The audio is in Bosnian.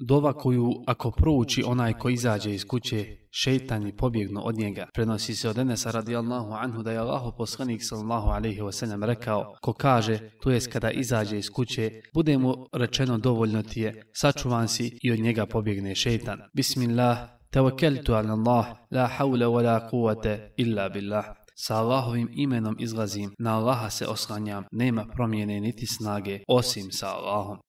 Dova koju, ako prouči onaj ko izađe iz kuće, šeitan je pobjegnu od njega. Prenosi se od Enesa radijallahu anhu da je Allahu poslanik sallallahu alaihi wasallam rekao, ko kaže, to jest kada izađe iz kuće, bude mu rečeno dovoljno ti je, sačuvan si i od njega pobjegne šeitan. Bismillah, tevakeltu ala Allah, la hawla wa la quvate illa billah. Sa Allahovim imenom izlazim, na Allaha se oslanjam, nema promjene niti snage osim sa Allahom.